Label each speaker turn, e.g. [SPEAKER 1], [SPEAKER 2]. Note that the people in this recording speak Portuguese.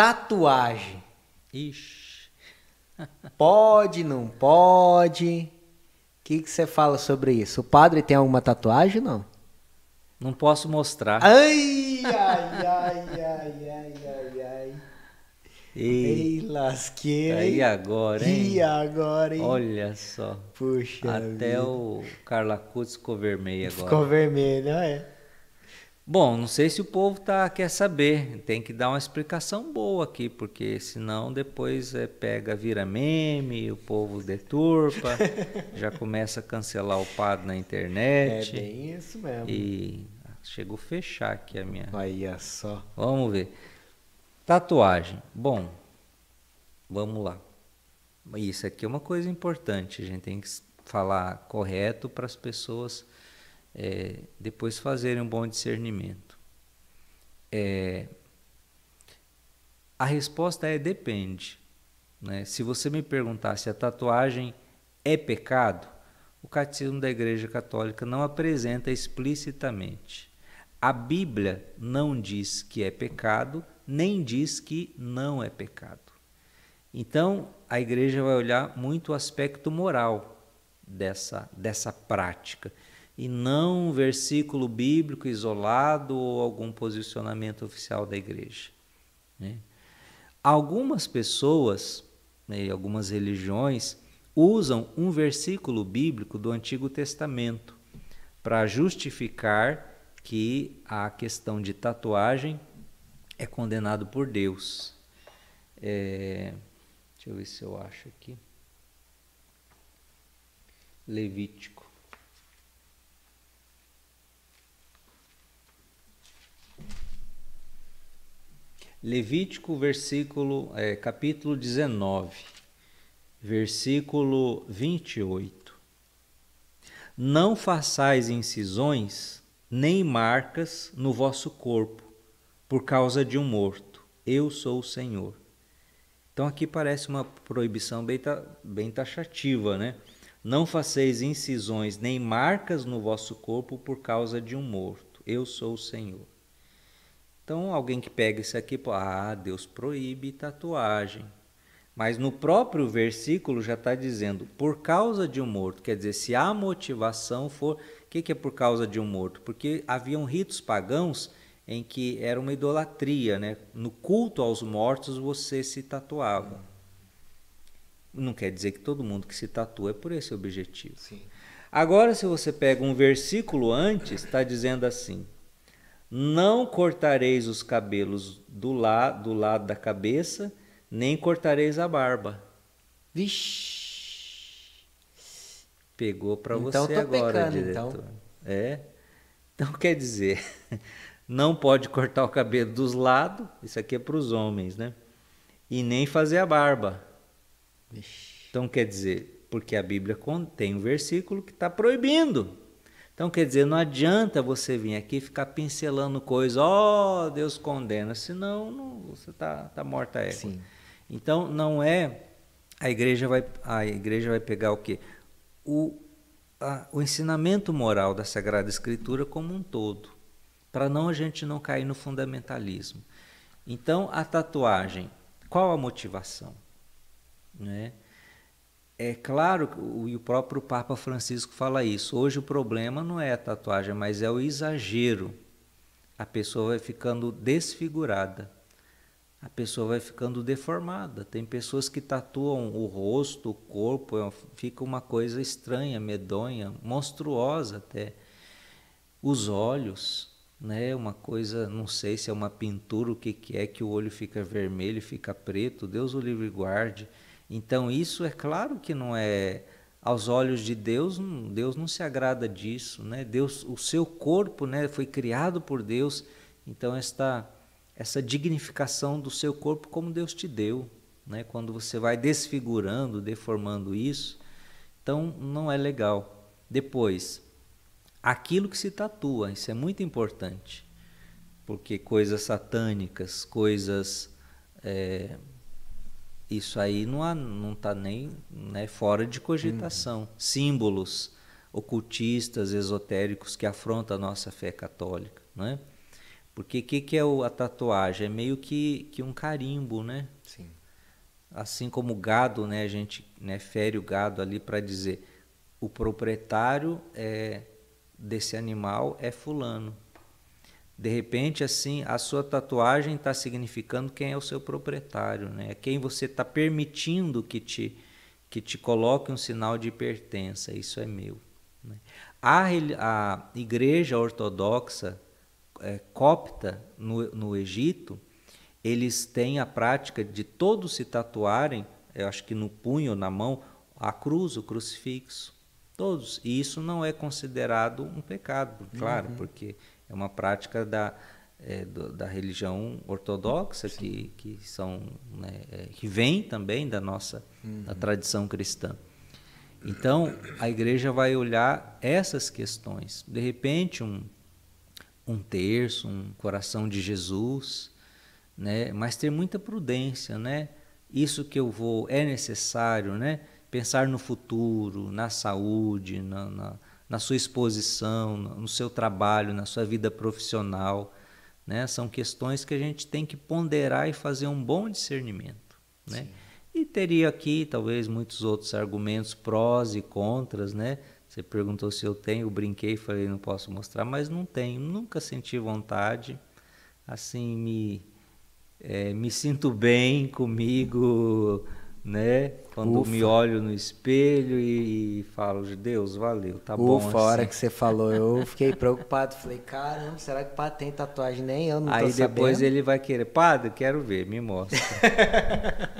[SPEAKER 1] Tatuagem. Ixi. Pode, não pode? O que você fala sobre isso? O padre tem alguma tatuagem não? Não posso mostrar. Ai, ai, ai, ai, ai, ai, ai. Ei, Ei lasqueira. E agora, hein? E agora, hein? Olha só. Puxa. Até vida. o Carla Cutz ficou vermelho agora. Ficou vermelho, é. Bom, não sei se o povo tá, quer saber, tem que dar uma explicação boa aqui, porque senão depois é, pega, vira meme, o povo deturpa, já começa a cancelar o padre na internet. É bem isso mesmo. E ah, chegou a fechar aqui a minha. Olha só. Vamos ver. Tatuagem. Bom, vamos lá. Isso aqui é uma coisa importante, a gente tem que falar correto para as pessoas é, depois fazerem um bom discernimento. É, a resposta é depende. Né? Se você me perguntar se a tatuagem é pecado, o Catecismo da Igreja Católica não apresenta explicitamente. A Bíblia não diz que é pecado, nem diz que não é pecado. Então, a Igreja vai olhar muito o aspecto moral dessa, dessa prática e não um versículo bíblico isolado ou algum posicionamento oficial da igreja. Né? Algumas pessoas né, e algumas religiões usam um versículo bíblico do Antigo Testamento para justificar que a questão de tatuagem é condenado por Deus. É, deixa eu ver se eu acho aqui. Levítico. Levítico, versículo, é, capítulo 19, versículo 28. Não façais incisões nem marcas no vosso corpo, por causa de um morto. Eu sou o Senhor. Então aqui parece uma proibição bem, bem taxativa, né? Não faceis incisões nem marcas no vosso corpo por causa de um morto. Eu sou o Senhor. Então, alguém que pega isso aqui, pô, ah, Deus proíbe tatuagem. Mas no próprio versículo já está dizendo, por causa de um morto. Quer dizer, se a motivação for. O que, que é por causa de um morto? Porque haviam ritos pagãos em que era uma idolatria, né? No culto aos mortos você se tatuava. Não quer dizer que todo mundo que se tatua é por esse objetivo. Sim. Agora, se você pega um versículo antes, está dizendo assim: não cortareis os cabelos do, la, do lado da cabeça, nem cortareis a barba. Vixe! Pegou para então, você agora, pecando, então. diretor. Então. É. Então quer dizer, não pode cortar o cabelo dos lados, isso aqui é para os homens, né? E nem fazer a barba. Vixe. Então quer dizer, porque a Bíblia contém um versículo que está proibindo. Então, quer dizer, não adianta você vir aqui e ficar pincelando coisas. ó, oh, Deus condena, senão não, você está tá morta a Sim. Então, não é. A igreja vai, a igreja vai pegar o quê? O, a, o ensinamento moral da Sagrada Escritura como um todo, para não a gente não cair no fundamentalismo. Então, a tatuagem, qual a motivação? Né? É claro, e o próprio Papa Francisco fala isso. Hoje o problema não é a tatuagem, mas é o exagero. A pessoa vai ficando desfigurada, a pessoa vai ficando deformada. Tem pessoas que tatuam o rosto, o corpo, é fica uma coisa estranha, medonha, monstruosa até. Os olhos, né? É uma coisa, não sei se é uma pintura, o que, que é que o olho fica vermelho, fica preto. Deus o livre guarde então, isso é claro que não é. Aos olhos de Deus, Deus não se agrada disso, né? Deus, o seu corpo, né, foi criado por Deus. Então esta essa dignificação do seu corpo como Deus te deu, né? Quando você vai desfigurando, deformando isso, então não é legal. Depois, aquilo que se tatua, isso é muito importante, porque coisas satânicas, coisas é, isso aí não não está nem né, fora de cogitação. Uhum. Símbolos ocultistas, esotéricos que afrontam a nossa fé católica, né? Porque o que, que, é o, a tatuagem? É meio que, que um carimbo, né? Sim. Assim como o gado, né? A gente né, fere o gado ali para dizer o proprietário é, desse animal é fulano. De repente, assim, a sua tatuagem está significando quem é o seu proprietário, né? É quem você está permitindo que te que te coloque um sinal de pertença. Isso é meu. Né? A, a igreja ortodoxa é, copta no, no Egito, eles têm a prática de todos se tatuarem, eu acho que no punho, na mão, a cruz, o crucifixo. Todos. E isso não é considerado um pecado, claro, uhum. porque é uma prática da, é, do, da religião ortodoxa que, que são né, é, que vem também da nossa uhum. da tradição cristã. Então a igreja vai olhar essas questões. De repente um um terço, um coração de Jesus, né? Mas ter muita prudência, né? Isso que eu vou é necessário, né? Pensar no futuro, na saúde, na, na na sua exposição, no seu trabalho, na sua vida profissional. Né? São questões que a gente tem que ponderar e fazer um bom discernimento. Né? E teria aqui, talvez, muitos outros argumentos prós e contras. Né? Você perguntou se eu tenho, eu brinquei, falei não posso mostrar, mas não tenho. Nunca senti vontade. Assim, me, é, me sinto bem comigo né? Quando Ufa. me olho no espelho e, e falo, Deus, valeu, tá Ufa, bom. Ufa, a hora assim. que você falou, eu fiquei preocupado. Falei, caramba, será que o padre tem tatuagem? Nem eu não Aí depois sabendo. ele vai querer, padre, quero ver, me mostra.